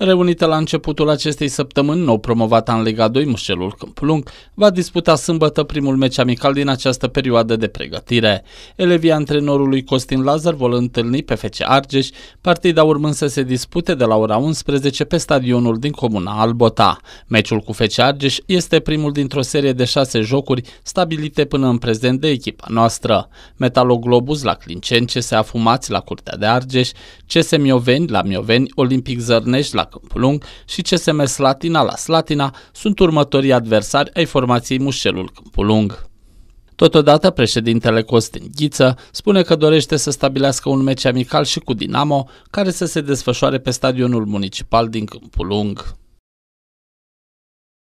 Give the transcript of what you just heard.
Reunită la începutul acestei săptămâni, nou promovată în Liga 2, Mușelul Câmpulung va disputa sâmbătă primul meci amical din această perioadă de pregătire. Elevii antrenorului Costin Lazar vor întâlni pe FC Argeș, partida urmând să se dispute de la ora 11 pe stadionul din comuna Albota. Meciul cu FC Argeș este primul dintr-o serie de șase jocuri stabilite până în prezent de echipa noastră. Metaloglobus la Clincen, CSA Fumați la Curtea de Argeș, CS Mioveni la Mioveni, Olimpic Zărnești la Câmpul Lung și CSM Slatina la Slatina sunt următorii adversari ai formației Mușelul Câmpulung. Totodată, președintele Costin Ghiță spune că dorește să stabilească un meci amical și cu Dinamo, care să se desfășoare pe stadionul municipal din Câmpulung.